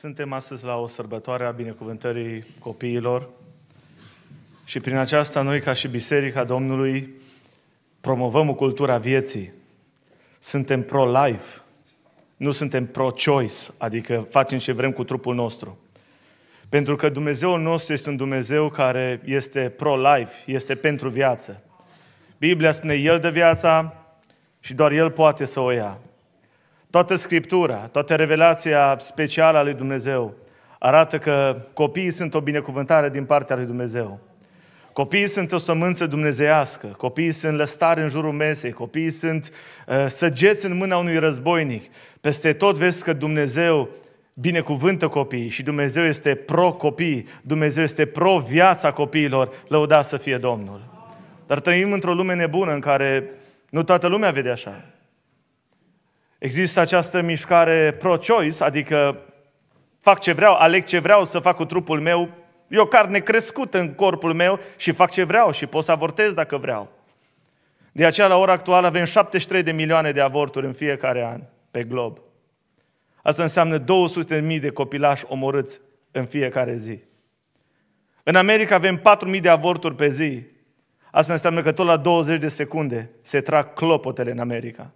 Suntem astăzi la o sărbătoare a binecuvântării copiilor și prin aceasta noi, ca și Biserica Domnului, promovăm o cultură a vieții. Suntem pro-life, nu suntem pro-choice, adică facem ce vrem cu trupul nostru. Pentru că Dumnezeul nostru este un Dumnezeu care este pro-life, este pentru viață. Biblia spune, El dă viața și doar El poate să o ia. Toată Scriptura, toată revelația specială a lui Dumnezeu arată că copiii sunt o binecuvântare din partea lui Dumnezeu. Copiii sunt o sămânță dumnezeiască, copiii sunt lăstari în jurul mesei, copiii sunt uh, săgeți în mâna unui războinic. Peste tot vezi că Dumnezeu binecuvântă copiii și Dumnezeu este pro-copii, Dumnezeu este pro-viața copiilor, lăudat să fie Domnul. Dar trăim într-o lume nebună în care nu toată lumea vede așa. Există această mișcare pro-choice, adică fac ce vreau, aleg ce vreau să fac cu trupul meu, e o carne crescută în corpul meu și fac ce vreau și pot să avortez dacă vreau. De aceea, la ora actuală, avem 73 de milioane de avorturi în fiecare an pe glob. Asta înseamnă 200.000 de copilași omorâți în fiecare zi. În America avem 4.000 de avorturi pe zi. Asta înseamnă că tot la 20 de secunde se trag clopotele în America.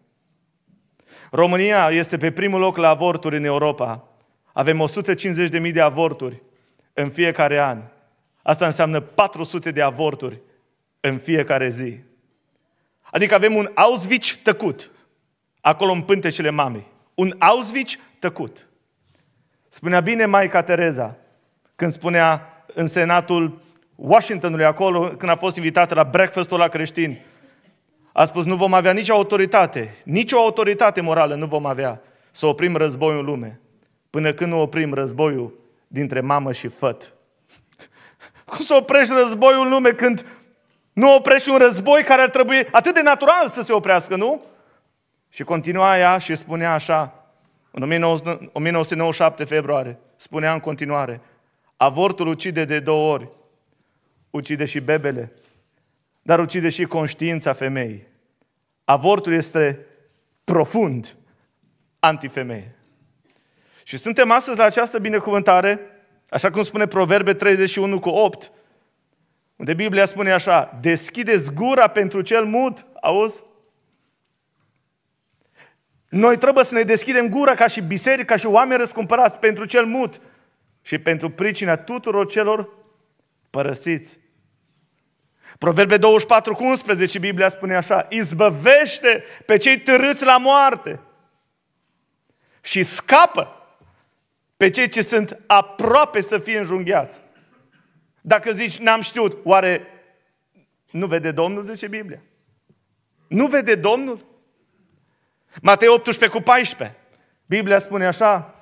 România este pe primul loc la avorturi în Europa. Avem 150.000 de avorturi în fiecare an. Asta înseamnă 400 de avorturi în fiecare zi. Adică avem un Auschwitz tăcut, acolo în pântecele mamei. Un Auschwitz tăcut. Spunea bine Maica Tereza, când spunea în senatul Washingtonului acolo, când a fost invitată la breakfastul la creștini, a spus, nu vom avea nicio autoritate, nicio autoritate morală nu vom avea să oprim războiul în lume, până când nu oprim războiul dintre mamă și făt. Cum să oprești războiul în lume când nu oprești un război care ar trebui atât de natural să se oprească, nu? Și continua ea și spunea așa, în 1997 februarie, spunea în continuare, avortul ucide de două ori, ucide și bebele, dar ucide și conștiința femeii. Avortul este profund antifemeie. Și suntem astăzi la această binecuvântare, așa cum spune Proverbe 31 cu 8, unde Biblia spune așa, deschideți gura pentru cel mut, auzi? Noi trebuie să ne deschidem gura ca și biserică, ca și oameni răscumpărați pentru cel mut și pentru pricina tuturor celor părăsiți Proverbe 24 cu 11, Biblia spune așa, izbăvește pe cei târâți la moarte și scapă pe cei ce sunt aproape să fie înjunghiați. Dacă zici, n-am știut, oare nu vede Domnul, zice Biblia? Nu vede Domnul? Matei 18 cu 14, Biblia spune așa,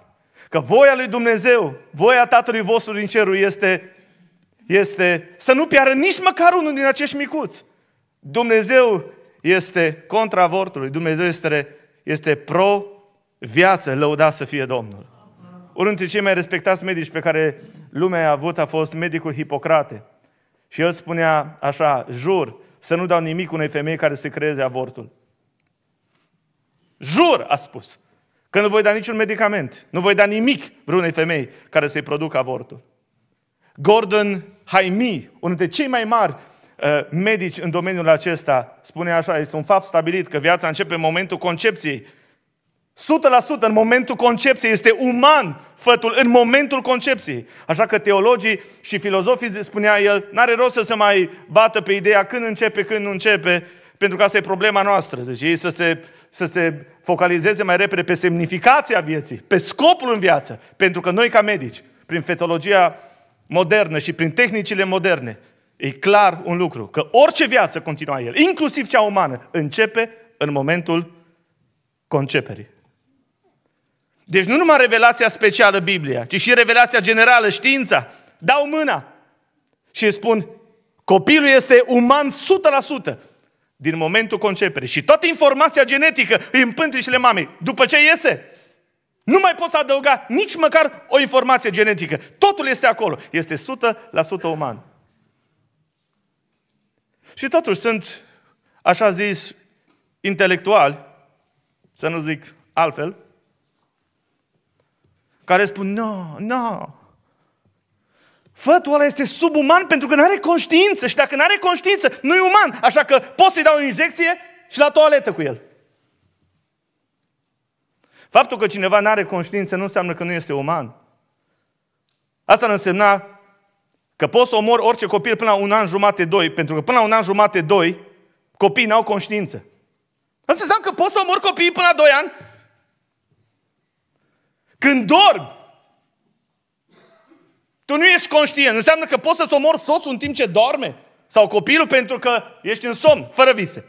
că voia lui Dumnezeu, voia Tatălui vostru din cerul este este să nu piară nici măcar unul din acești micuți. Dumnezeu este contra avortului, Dumnezeu este, este pro-viață, lăudat să fie Domnul. Unul dintre cei mai respectați medici pe care lumea a avut a fost medicul Hipocrate. Și el spunea așa, jur să nu dau nimic unei femei care se creeze avortul. Jur, a spus, că nu voi da niciun medicament, nu voi da nimic vreunei femei care să-i producă avortul. Gordon Haimi, unul dintre cei mai mari uh, medici în domeniul acesta, spune așa, este un fapt stabilit că viața începe în momentul concepției. 100% în momentul concepției este uman fătul, în momentul concepției. Așa că teologii și filozofii, spunea el, n-are rost să se mai bată pe ideea când începe, când nu începe, pentru că asta e problema noastră. Deci ei să se, să se focalizeze mai repede pe semnificația vieții, pe scopul în viață. Pentru că noi ca medici, prin fetologia modernă și prin tehnicile moderne, e clar un lucru, că orice viață, continua el, inclusiv cea umană, începe în momentul conceperii. Deci nu numai revelația specială Biblia, ci și revelația generală, știința. Dau mâna și spun, copilul este uman 100% din momentul conceperii. Și toată informația genetică îi împântrișele mamei. După ce iese, nu mai poți adăuga nici măcar o informație genetică. Totul este acolo. Este 100% uman. Și totuși sunt, așa zis, intelectuali, să nu zic altfel, care spun, nu, no, nu, no. Fătul ăla este subuman pentru că nu are conștiință și dacă nu are conștiință, nu e uman. Așa că pot să-i dau o injecție și la toaletă cu el. Faptul că cineva nu are conștiință nu înseamnă că nu este uman. Asta ar însemna că poți să omori orice copil până la un an jumate, doi, pentru că până la un an jumate, doi, copiii n-au conștiință. Asta înseamnă că poți să omori copiii până la doi ani când dorm. Tu nu ești conștient. Înseamnă că poți să-ți omori soțul în timp ce dorme sau copilul pentru că ești în somn, fără vise.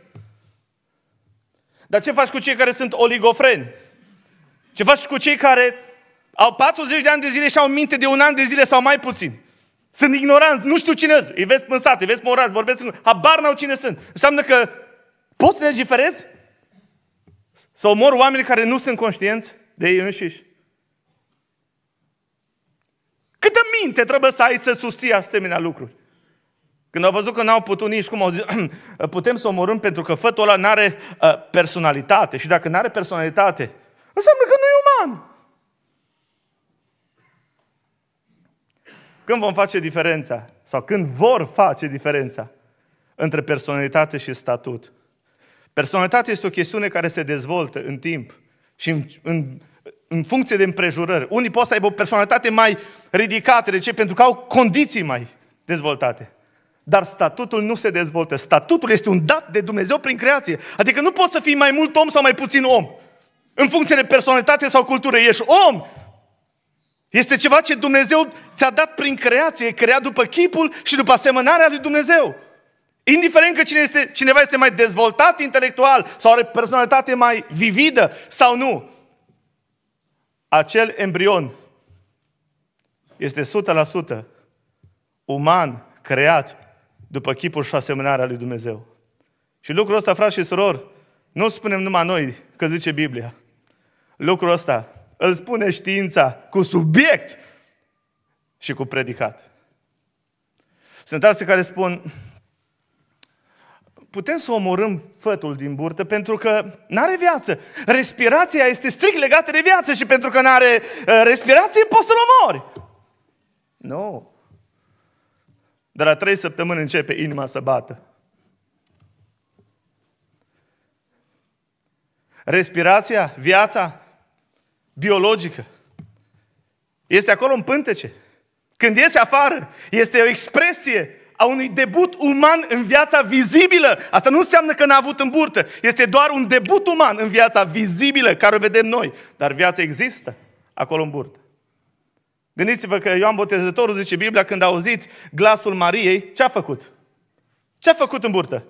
Dar ce faci cu cei care sunt oligofreni? Ce faci cu cei care au 40 de ani de zile și au minte de un an de zile sau mai puțin? Sunt ignoranți, nu știu cine sunt. Îi vezi în sat, îi vezi pe oraș, vorbesc în... Habar n-au cine sunt. Înseamnă că poți să legiferezi? Să omor oamenii care nu sunt conștienți de ei înșiși. Câtă minte trebuie să ai să susții asemenea lucruri? Când au văzut că n-au putut nici cum au zis, putem să omorâm pentru că fătul ăla n-are uh, personalitate. Și dacă n-are personalitate, înseamnă că an. Când vom face diferența? Sau când vor face diferența între personalitate și statut? Personalitatea este o chestiune care se dezvoltă în timp și în, în, în funcție de împrejurări. Unii pot să aibă o personalitate mai ridicată. De ce? Pentru că au condiții mai dezvoltate. Dar statutul nu se dezvoltă. Statutul este un dat de Dumnezeu prin creație. Adică nu poți să fii mai mult om sau mai puțin om în funcție de personalitate sau cultură. Ești om. Este ceva ce Dumnezeu ți-a dat prin creație, creat după chipul și după asemănarea lui Dumnezeu. Indiferent că cine este, cineva este mai dezvoltat intelectual sau are personalitate mai vividă sau nu, acel embrion este 100% uman, creat după chipul și asemănarea lui Dumnezeu. Și lucrul ăsta, frați și surori, nu spunem numai noi că zice Biblia, lucrul ăsta îl spune știința cu subiect și cu predicat. Sunt alții care spun, putem să omorâm fătul din burtă pentru că nu are viață. Respirația este strict legată de viață și pentru că nu are uh, respirație poți să-l omori. Nu. No. Dar la trei săptămâni începe inima să bată. Respirația, viața, biologică. Este acolo în pântece. Când iese afară, este o expresie a unui debut uman în viața vizibilă. Asta nu înseamnă că n-a avut în burtă. Este doar un debut uman în viața vizibilă, care o vedem noi. Dar viața există acolo în burtă. Gândiți-vă că Ioan Botezătorul, zice Biblia, când a auzit glasul Mariei, ce a făcut? Ce a făcut în burtă?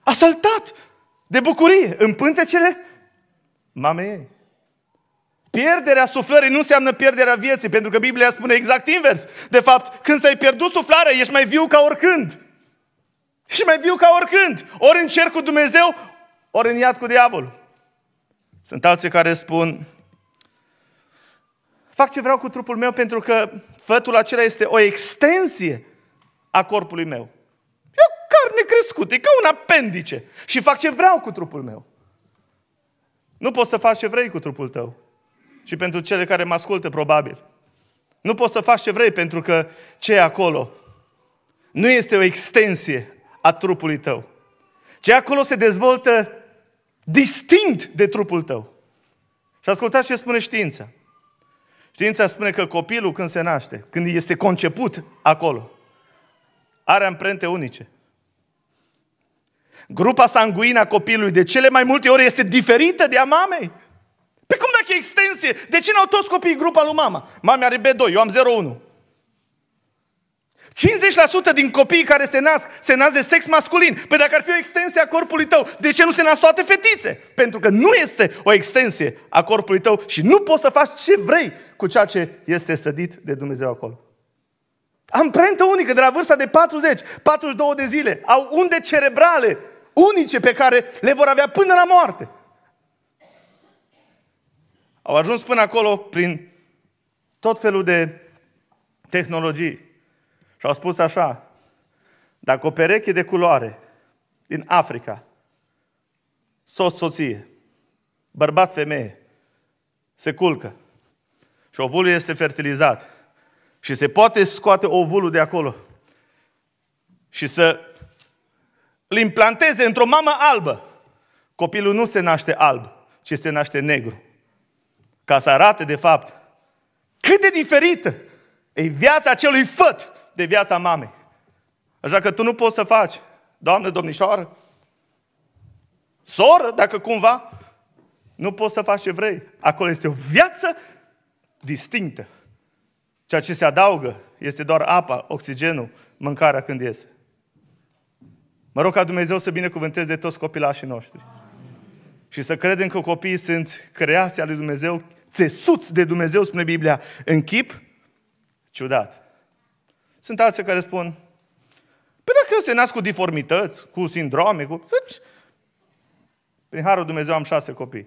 A saltat de bucurie în pântecele mamei ei. Pierderea suflării nu înseamnă pierderea vieții, pentru că Biblia spune exact invers. De fapt, când ți-ai pierdut suflarea, ești mai viu ca oricând. Și mai viu ca oricând. Ori în cer cu Dumnezeu, ori în iad cu diavolul. Sunt alții care spun, fac ce vreau cu trupul meu pentru că fătul acela este o extensie a corpului meu. E o carne crescută, e ca un apendice. Și fac ce vreau cu trupul meu. Nu poți să faci ce vrei cu trupul tău și pentru cele care mă ascultă, probabil. Nu poți să faci ce vrei pentru că ce e acolo nu este o extensie a trupului tău. Ce acolo se dezvoltă distinct de trupul tău. Și ascultați ce spune știința. Știința spune că copilul când se naște, când este conceput acolo, are amprente unice. Grupa sanguină a copilului de cele mai multe ori este diferită de a mamei mică extensie. De ce n-au toți copiii grupa lui mama? Mami are B2, eu am 01. 50% din copiii care se nasc, se nasc de sex masculin. Păi dacă ar fi o extensie a corpului tău, de ce nu se nasc toate fetițe? Pentru că nu este o extensie a corpului tău și nu poți să faci ce vrei cu ceea ce este sădit de Dumnezeu acolo. Amprentă unică de la vârsta de 40, 42 de zile, au unde cerebrale unice pe care le vor avea până la moarte. Au ajuns până acolo prin tot felul de tehnologii. Și au spus așa, dacă o pereche de culoare din Africa, soț, soție, bărbat, femeie, se culcă și ovulul este fertilizat și se poate scoate ovulul de acolo și să îl implanteze într-o mamă albă, copilul nu se naște alb, ci se naște negru ca să arate de fapt cât de diferită e viața acelui făt de viața mamei. Așa că tu nu poți să faci, doamnă, domnișoară, soră, dacă cumva, nu poți să faci ce vrei. Acolo este o viață distinctă. Ceea ce se adaugă este doar apa, oxigenul, mâncarea când iese. Mă rog ca Dumnezeu să binecuvânteze de toți copilașii noștri. Și să credem că copiii sunt creația lui Dumnezeu țesuți de Dumnezeu, spune Biblia, în chip ciudat. Sunt alții care spun, păi dacă se nasc cu deformități, cu sindrome, cu... Prin Harul Dumnezeu am șase copii.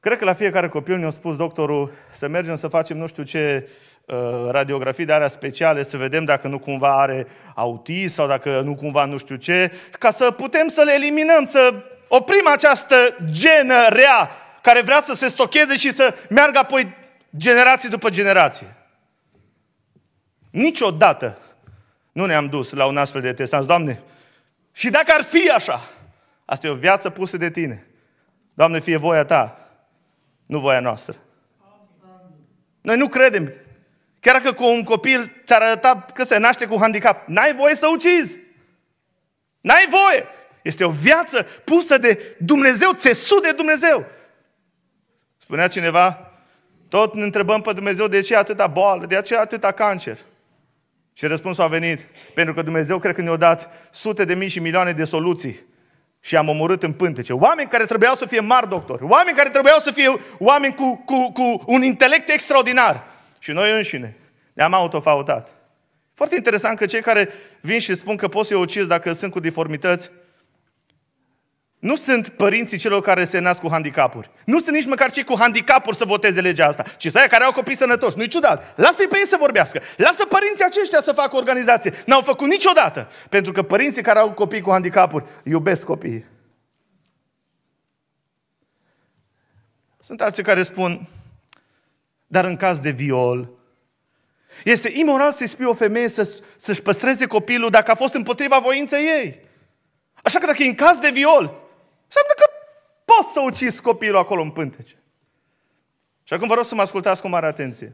Cred că la fiecare copil ne-a spus doctorul să mergem să facem nu știu ce uh, radiografii de alea speciale, să vedem dacă nu cumva are autism sau dacă nu cumva nu știu ce, ca să putem să le eliminăm, să oprim această genă rea care vrea să se stocheze și să meargă apoi generație după generație. Niciodată nu ne-am dus la un astfel de test. Am zis, Doamne, și dacă ar fi așa, asta e o viață pusă de Tine. Doamne, fie voia Ta, nu voia noastră. Noi nu credem. Chiar dacă cu un copil ți-ar arăta că se naște cu handicap, n-ai voie să ucizi. N-ai voie. Este o viață pusă de Dumnezeu, țesut de Dumnezeu. Spunea cineva, tot ne întrebăm pe Dumnezeu de ce atâta boală, de ce atâta cancer. Și răspunsul a venit, pentru că Dumnezeu cred că ne-a dat sute de mii și milioane de soluții și am omorât în pântece. Oameni care trebuiau să fie mari doctori, oameni care trebuiau să fie oameni cu, cu, cu un intelect extraordinar. Și noi înșine ne-am autofautat. Foarte interesant că cei care vin și spun că poți să-i dacă sunt cu deformități, nu sunt părinții celor care se nasc cu handicapuri. Nu sunt nici măcar cei cu handicapuri să voteze legea asta, ci să care au copii sănătoși. Nu-i ciudat. Lasă-i pe ei să vorbească. Lasă părinții aceștia să facă organizație. N-au făcut niciodată. Pentru că părinții care au copii cu handicapuri iubesc copiii. Sunt alții care spun, dar în caz de viol, este imoral să-i spui o femeie să, să-și păstreze copilul dacă a fost împotriva voinței ei. Așa că dacă e în caz de viol, Înseamnă că poți să ucizi copilul acolo în pântece. Și acum vă rog să mă ascultați cu mare atenție.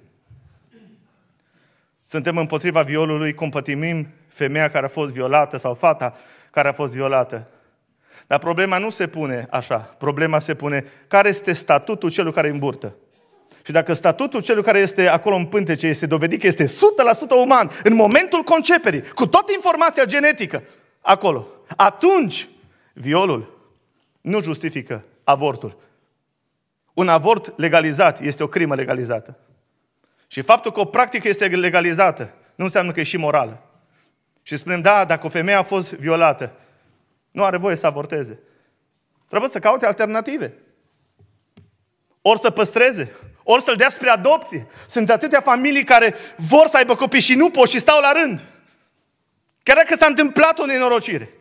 Suntem împotriva violului, compătimim femeia care a fost violată sau fata care a fost violată. Dar problema nu se pune așa. Problema se pune care este statutul celui care îmburtă. Și dacă statutul celui care este acolo în pântece este dovedit că este 100% uman în momentul conceperii, cu toată informația genetică acolo, atunci violul nu justifică avortul. Un avort legalizat este o crimă legalizată. Și faptul că o practică este legalizată nu înseamnă că e și morală. Și spunem, da, dacă o femeie a fost violată, nu are voie să avorteze. Trebuie să caute alternative. Ori să păstreze, ori să-l dea spre adopție. Sunt atâtea familii care vor să aibă copii și nu pot și stau la rând. Chiar dacă s-a întâmplat o nenorocire.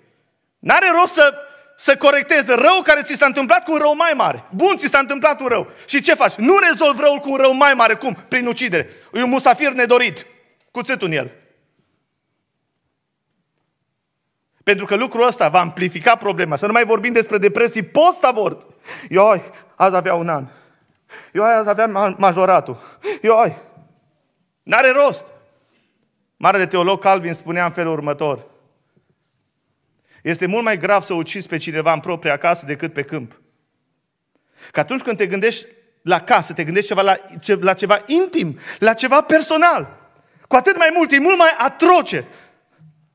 N-are rost să să corecteze rău care ți s-a întâmplat cu un rău mai mare. Bun, ți s-a întâmplat un rău. Și ce faci? Nu rezolvi răul cu un rău mai mare. Cum? Prin ucidere. E un musafir nedorit. Cuțetul în el. Pentru că lucrul ăsta va amplifica problema. Să nu mai vorbim despre depresii post-avort. Ioi, azi avea un an. Ioi, azi avea majoratul. Ioi, n-are rost. Marele teolog Calvin spunea în felul următor. Este mult mai grav să ucizi pe cineva în propria casă decât pe câmp. Că atunci când te gândești la casă, te gândești ceva la, ce, la ceva intim, la ceva personal. Cu atât mai mult, e mult mai atroce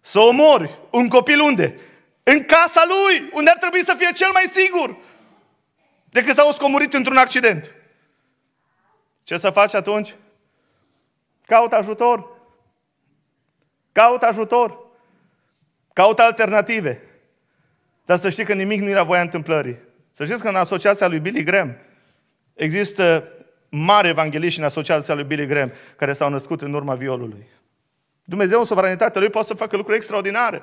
să omori un copil unde? În casa lui, unde ar trebui să fie cel mai sigur, decât s-a oscomurit într-un accident. Ce să faci atunci? Caut ajutor. Caut ajutor. Caută alternative. Dar să știi că nimic nu era voia întâmplării. Să știți că în asociația lui Billy Graham există mari evangeliști în asociația lui Billy Graham care s-au născut în urma violului. Dumnezeu în suveranitatea lui poate să facă lucruri extraordinare.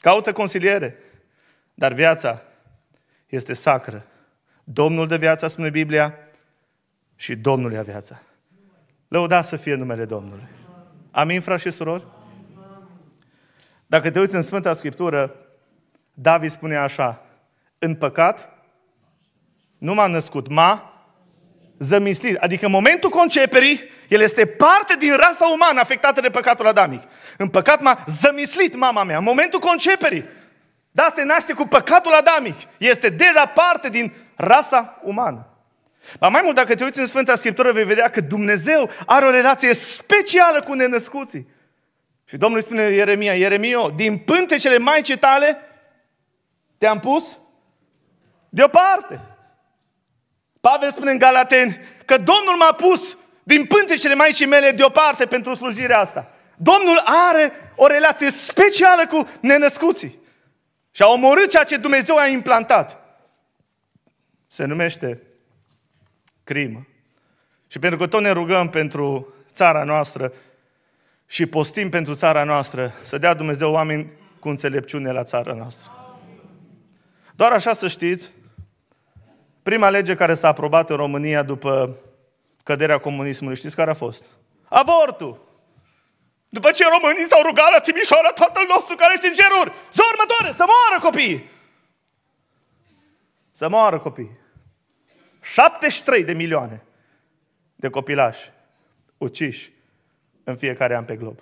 Caută consiliere. Dar viața este sacră. Domnul de viață spune Biblia, și Domnul ia viața. Lăuda să fie numele Domnului. Amin, frați și surori? Dacă te uiți în Sfânta Scriptură, David spune așa, în păcat nu m-am născut, m-a zămislit. Adică în momentul conceperii, el este parte din rasa umană afectată de păcatul adamic. În păcat m-a zămislit mama mea, în momentul conceperii. Da, se naște cu păcatul adamic. Este deja parte din rasa umană. Dar mai mult, dacă te uiți în Sfânta Scriptură, vei vedea că Dumnezeu are o relație specială cu nenăscuții. Și Domnul îi spune Ieremia, Ieremio, din pântecele mai tale te-am pus deoparte. Pavel spune în Galaten că Domnul m-a pus din pântecele mai mele deoparte pentru slujirea asta. Domnul are o relație specială cu nenăscuții. Și a omorât ceea ce Dumnezeu a implantat. Se numește crimă. Și pentru că tot ne rugăm pentru țara noastră, și postim pentru țara noastră, să dea Dumnezeu oameni cu înțelepciune la țara noastră. Doar așa să știți, prima lege care s-a aprobat în România după căderea comunismului, știți care a fost? Avortul! După ce românii s-au rugat la Timișoara, tatăl nostru care ești în ceruri, zormă următoare, să moară copii, Să moară copii. 73 de milioane de copilași uciși în fiecare an pe glob.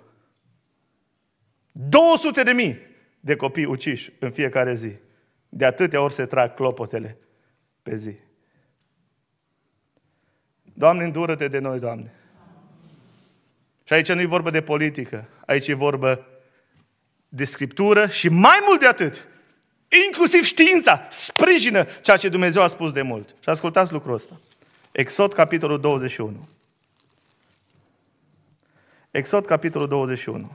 200 de mii de copii uciși în fiecare zi. De atâtea ori se trag clopotele pe zi. Doamne, îndură-te de noi, Doamne. Și aici nu e vorba de politică, aici e vorba de scriptură și mai mult de atât, inclusiv știința, sprijină ceea ce Dumnezeu a spus de mult. Și ascultați lucrul ăsta. Exod, capitolul 21. Exod, capitolul 21.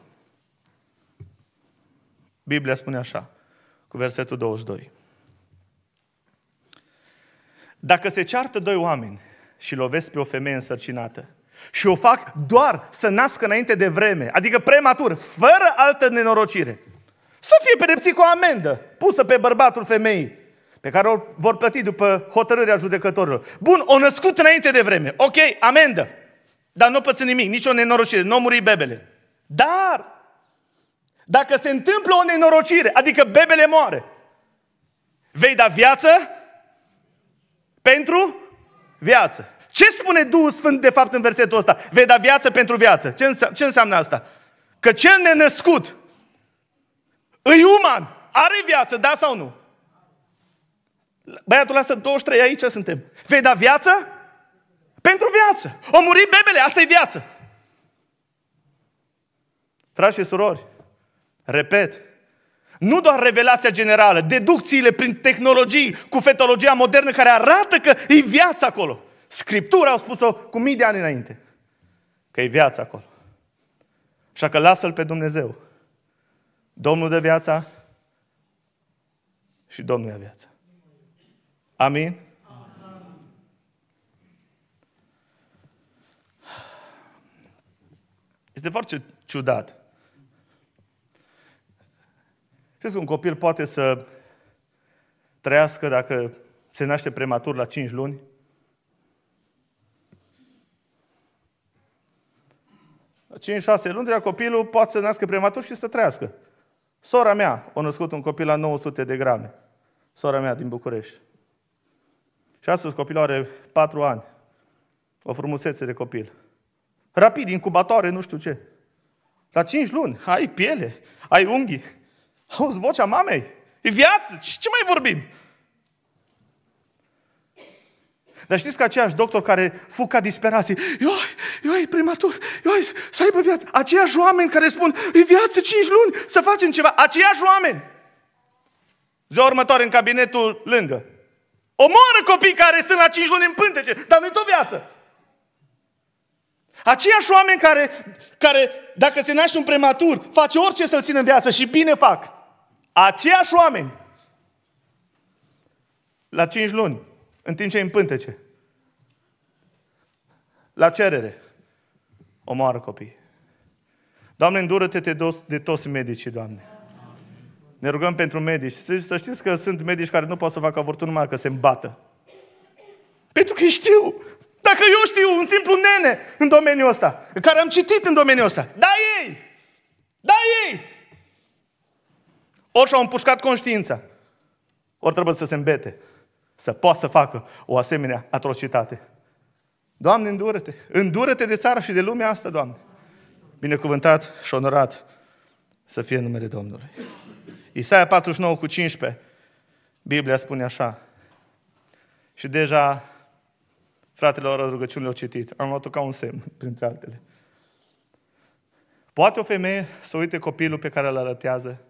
Biblia spune așa, cu versetul 22. Dacă se ceartă doi oameni și lovesc pe o femeie însărcinată și o fac doar să nască înainte de vreme, adică prematur, fără altă nenorocire, să fie pedepsit cu o amendă pusă pe bărbatul femeii, pe care o vor plăti după hotărârea judecătorilor. Bun, o născut înainte de vreme. Ok, amendă dar nu păți nimic, nicio nenorocire, nu muri bebele. Dar, dacă se întâmplă o nenorocire, adică bebele moare, vei da viață pentru viață. Ce spune Duhul Sfânt de fapt în versetul ăsta? Vei da viață pentru viață. Ce, înse- ce înseamnă asta? Că cel nenăscut îi uman, are viață, da sau nu? Băiatul lasă 23, aici suntem. Vei da viață pentru viață. O muri bebele, asta e viață. Frați și surori, repet, nu doar revelația generală, deducțiile prin tehnologii cu fetologia modernă care arată că e viața acolo. Scriptura au spus-o cu mii de ani înainte. Că e viața acolo. Așa că lasă-L pe Dumnezeu. Domnul de viața și Domnul de viața. Amin? Este foarte ciudat. Știți că un copil poate să trăiască dacă se naște prematur la 5 luni? La 5-6 luni, copilul poate să nască prematur și să trăiască. Sora mea a născut un copil la 900 de grame. Sora mea din București. Și astăzi copilul are 4 ani. O frumusețe de copil. Rapid, incubatoare, nu știu ce. La cinci luni, ai piele, ai unghii, auzi vocea mamei, e viață, ce mai vorbim? Dar știți că aceeași doctor care fuca disperații, eu, eu e prematur, eu să aibă viață. Aceiași oameni care spun, e viață cinci luni, să facem ceva. Aceiași oameni. Ziua următoare în cabinetul lângă. Omoră copii care sunt la cinci luni în pântece, dar nu-i tot viață. Aceiași oameni care, care, dacă se naște un prematur, face orice să-l țină în viață și bine fac. Aceiași oameni. La 5 luni, în timp ce îi împântece. La cerere. Omoară copii. Doamne, îndură-te de, de toți medicii, Doamne. Ne rugăm pentru medici. Să, să știți că sunt medici care nu pot să facă avortul numai că se îmbată. Pentru că știu dacă eu știu un simplu nene în domeniul ăsta, care am citit în domeniul ăsta. Da ei! Da ei! Ori și-au împușcat conștiința, ori trebuie să se îmbete, să poată să facă o asemenea atrocitate. Doamne, îndură-te! Îndură-te de țara și de lumea asta, Doamne! Binecuvântat și onorat să fie numele Domnului. Isaia 49 cu 15, Biblia spune așa, și deja Fratele Fratelor, rugăciunile au citit. Am luat-o ca un semn, printre altele. Poate o femeie să uite copilul pe care îl arătează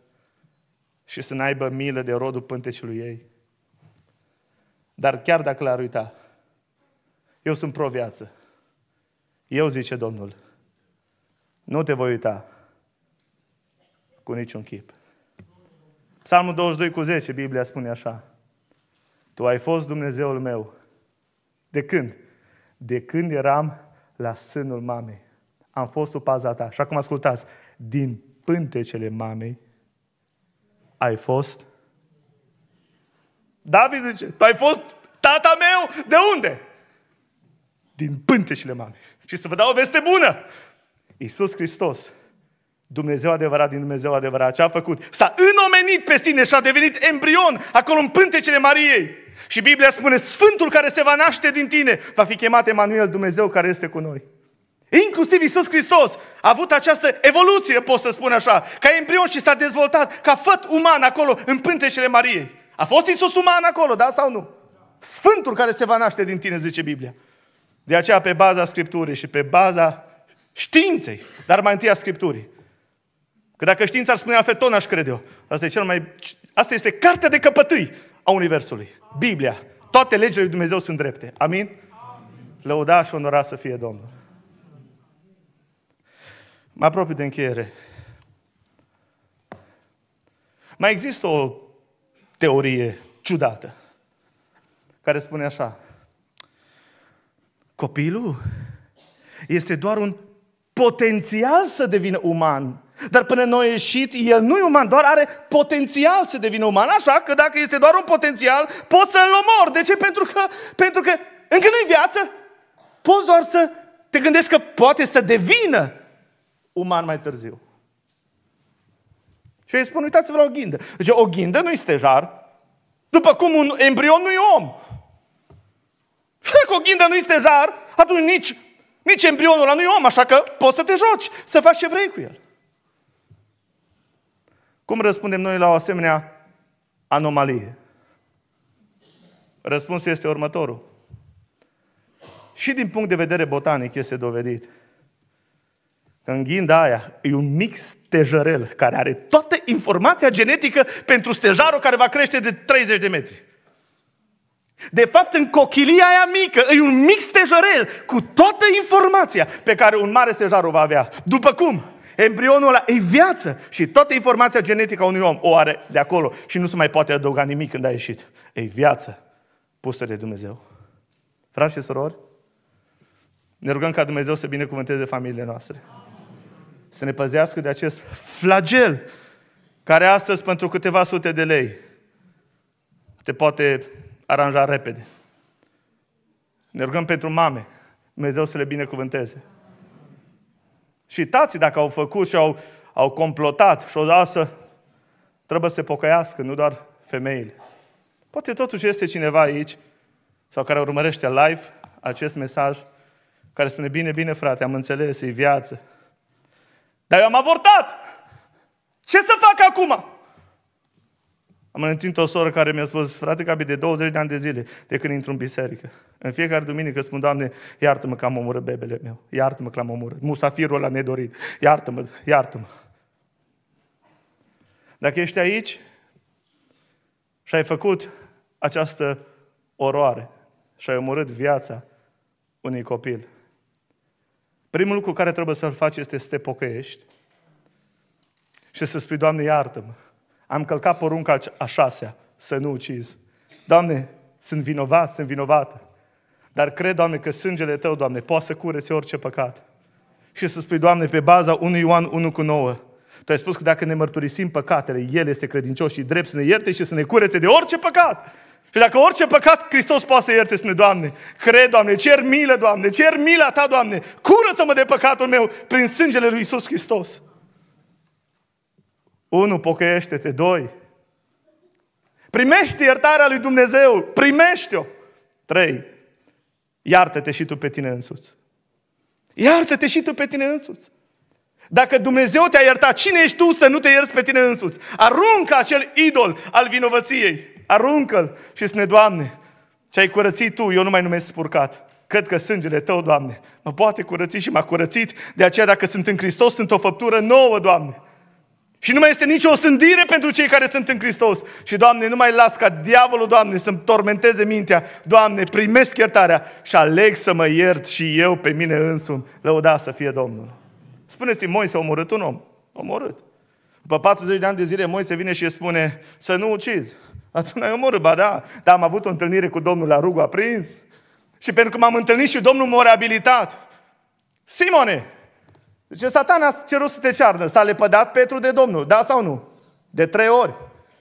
și să n-aibă milă de rodul pântecului ei. Dar chiar dacă l-ar uita, eu sunt pro-viață. Eu, zice Domnul, nu te voi uita cu niciun chip. Psalmul 22 cu 10, Biblia spune așa. Tu ai fost Dumnezeul meu de când? De când eram la sânul mamei. Am fost paza ta. Și acum ascultați, din pântecele mamei ai fost... David zice, tu ai fost tata meu de unde? Din pântecele mamei. Și să vă dau o veste bună. Iisus Hristos, Dumnezeu adevărat din Dumnezeu adevărat, ce a făcut? S-a înomenit pe sine și a devenit embrion acolo în pântecele Mariei. Și Biblia spune, Sfântul care se va naște din tine va fi chemat Emanuel, Dumnezeu care este cu noi. Inclusiv Isus Hristos a avut această evoluție, pot să spun așa, ca embrion și s-a dezvoltat ca făt uman acolo, în pânteșele Mariei. A fost Isus uman acolo, da sau nu? Sfântul care se va naște din tine, zice Biblia. De aceea, pe baza Scripturii și pe baza științei, dar mai întâi a Scripturii. Că dacă știința ar spune altfel, tot n-aș crede o Asta, e cel mai... Asta este cartea de căpătâi a Universului. Biblia. Toate legile lui Dumnezeu sunt drepte. Amin? Amin. Lăuda și onora să fie Domnul. Mă apropiu de încheiere. Mai există o teorie ciudată care spune așa. Copilul este doar un potențial să devină uman, dar până noi ieșit, el nu e uman, doar are potențial să devină uman. Așa că dacă este doar un potențial, poți să-l omori. De ce? Pentru că, pentru că încă nu-i viață. Poți doar să te gândești că poate să devină uman mai târziu. Și eu îi spun, uitați-vă la o ghindă. Deci o ghindă nu-i stejar, după cum un embrion nu-i om. Și dacă o ghindă nu-i stejar, atunci nici, nici embrionul ăla nu-i om, așa că poți să te joci, să faci ce vrei cu el. Cum răspundem noi la o asemenea anomalie? Răspunsul este următorul. Și din punct de vedere botanic este dovedit. În ghinda aia e un mic stejărel care are toată informația genetică pentru stejarul care va crește de 30 de metri. De fapt, în cochilia aia mică, e un mic stejărel cu toată informația pe care un mare stejar o va avea. După cum? Embrionul ăla e viață și toată informația genetică a unui om o are de acolo și nu se mai poate adăuga nimic când a ieșit. E viață pusă de Dumnezeu. Frați și surori, ne rugăm ca Dumnezeu să binecuvânteze familiile noastre. Să ne păzească de acest flagel care astăzi pentru câteva sute de lei te poate aranja repede. Ne rugăm pentru mame. Dumnezeu să le binecuvânteze. Și tații, dacă au făcut și au, au complotat și o lasă, trebuie să se pocăiască, nu doar femeile. Poate totuși este cineva aici sau care urmărește live acest mesaj, care spune, bine, bine, frate, am înțeles, e viață. Dar eu am avortat! Ce să fac acum? Am întâlnit o soră care mi-a spus, frate, că de 20 de ani de zile de când intru în biserică. În fiecare duminică spun, Doamne, iartă-mă că am omorât bebele meu, iartă-mă că l-am omorât, musafirul ăla nedorit, iartă-mă, iartă-mă. Dacă ești aici și ai făcut această oroare și ai omorât viața unui copil, primul lucru care trebuie să-l faci este să te pocăiești și să spui, Doamne, iartă-mă am călcat porunca a șasea, să nu ucizi. Doamne, sunt vinovat, sunt vinovată. Dar cred, Doamne, că sângele Tău, Doamne, poate să curețe orice păcat. Și să spui, Doamne, pe baza 1 Ioan 1 cu 9, Tu ai spus că dacă ne mărturisim păcatele, El este credincios și drept să ne ierte și să ne curețe de orice păcat. Și dacă orice păcat Hristos poate să ierte, spune, Doamne, cred, Doamne, cer milă, Doamne, cer mila Ta, Doamne, curăță-mă de păcatul meu prin sângele lui Isus Hristos. Unu, pocăiește-te. Doi, primește iertarea lui Dumnezeu. Primește-o. Trei, iartă-te și tu pe tine însuți. Iartă-te și tu pe tine însuți. Dacă Dumnezeu te-a iertat, cine ești tu să nu te ierți pe tine însuți? Aruncă acel idol al vinovăției. Aruncă-l și spune, Doamne, ce ai curățit Tu, eu nu mai numesc spurcat. Cred că sângele Tău, Doamne, mă poate curăți și m-a curățit. De aceea, dacă sunt în Hristos, sunt o făptură nouă, Doamne. Și nu mai este nicio osândire pentru cei care sunt în Hristos. Și, Doamne, nu mai las ca diavolul, Doamne, să-mi tormenteze mintea. Doamne, primesc iertarea și aleg să mă iert și eu pe mine însumi. Lăuda să fie Domnul. Spuneți, Moise a omorât un om? A Omorât. După 40 de ani de zile, Moise vine și îi spune să nu ucizi. Atunci ai omorât, ba da, dar am avut o întâlnire cu Domnul la rugul aprins. Și pentru că m-am întâlnit și Domnul m-a reabilitat. Simone, Zice, satana a cerut să te cearnă. S-a lepădat Petru de Domnul. Da sau nu? De trei ori.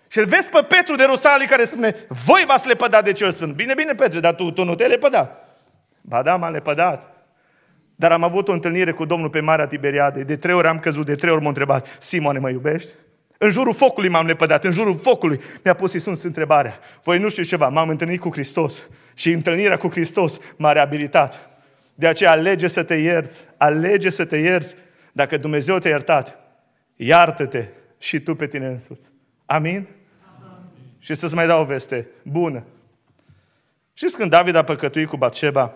Și îl vezi pe Petru de Rusalii care spune, voi v-ați lepădat de cel sunt. Bine, bine, Petru, dar tu, tu nu te-ai lepădat. Ba da, m-am lepădat. Dar am avut o întâlnire cu Domnul pe Marea Tiberiade. De trei ori am căzut, de trei ori m-a întrebat, Simone, mă iubești? În jurul focului m-am lepădat, în jurul focului mi-a pus Iisus întrebarea. Voi nu știu ceva, m-am întâlnit cu Hristos și întâlnirea cu Hristos m-a reabilitat. De aceea alege să te ierți, alege să te ierți. Dacă Dumnezeu te-a iertat, iartă-te și tu pe tine însuți. Amin? Amin. Și să-ți mai dau o veste bună. Știți când David a păcătuit cu Batșeba?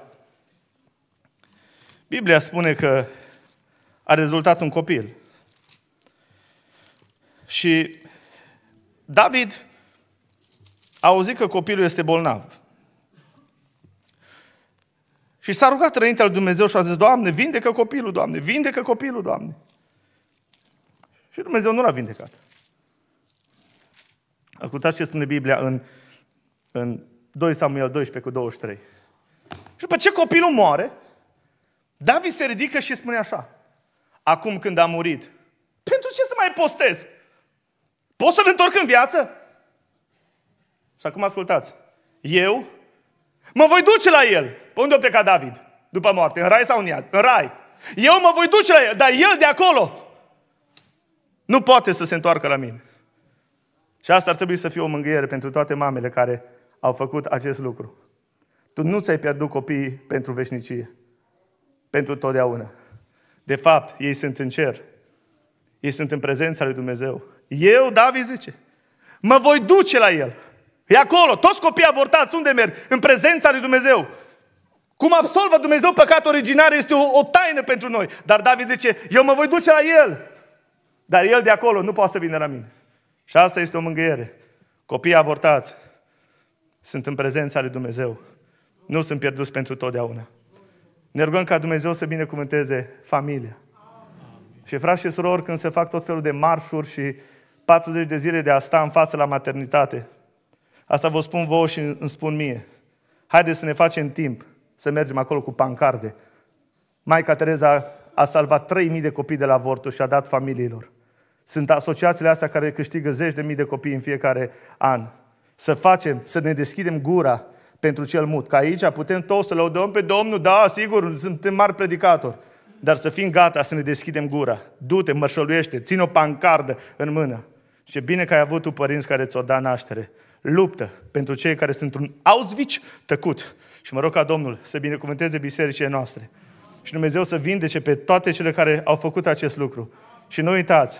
Biblia spune că a rezultat un copil. Și David a auzit că copilul este bolnav. Și s-a rugat înaintea lui Dumnezeu și a zis, Doamne, vindecă copilul, Doamne, vindecă copilul, Doamne. Și Dumnezeu nu l-a vindecat. Ascultați ce spune Biblia în, în 2 Samuel 12 cu 23. Și după ce copilul moare, David se ridică și spune așa. Acum când a murit, pentru ce să mai postez? Pot să-l întorc în viață? Și acum ascultați. Eu mă voi duce la el unde a plecat David? După moarte. În rai sau în iad? În rai. Eu mă voi duce la el, dar el de acolo nu poate să se întoarcă la mine. Și asta ar trebui să fie o mângâiere pentru toate mamele care au făcut acest lucru. Tu nu ți-ai pierdut copiii pentru veșnicie. Pentru totdeauna. De fapt, ei sunt în cer. Ei sunt în prezența lui Dumnezeu. Eu, David zice, mă voi duce la el. E acolo, toți copiii avortați, unde merg? În prezența lui Dumnezeu. Cum absolvă Dumnezeu păcatul originar este o, o taină pentru noi. Dar David zice, eu mă voi duce la el. Dar el de acolo nu poate să vină la mine. Și asta este o mângâiere. Copiii avortați sunt în prezența lui Dumnezeu. Nu sunt pierduți pentru totdeauna. Ne rugăm ca Dumnezeu să binecuvânteze familia. Și frați și surori, când se fac tot felul de marșuri și 40 de zile de a sta în față la maternitate, asta vă spun vouă și îmi spun mie. Haideți să ne facem timp să mergem acolo cu pancarde. Maica Tereza a salvat 3.000 de copii de la avorturi și a dat familiilor. Sunt asociațiile astea care câștigă zeci de mii de copii în fiecare an. Să facem, să ne deschidem gura pentru cel mut. Că aici putem toți să lăudăm pe Domnul, da, sigur, suntem mari predicatori. Dar să fim gata să ne deschidem gura. Du-te, mărșăluiește, ține o pancardă în mână. Și e bine că ai avut tu părinți care ți-o da naștere. Luptă pentru cei care sunt un Auschwitz tăcut și mă rog ca Domnul să binecuvânteze bisericile noastre. Și Dumnezeu să vindece pe toate cele care au făcut acest lucru. Și nu uitați,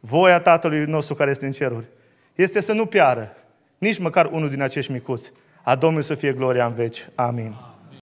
voia Tatălui nostru care este în ceruri este să nu piară nici măcar unul din acești micuți. A Domnului să fie gloria în veci. Amin.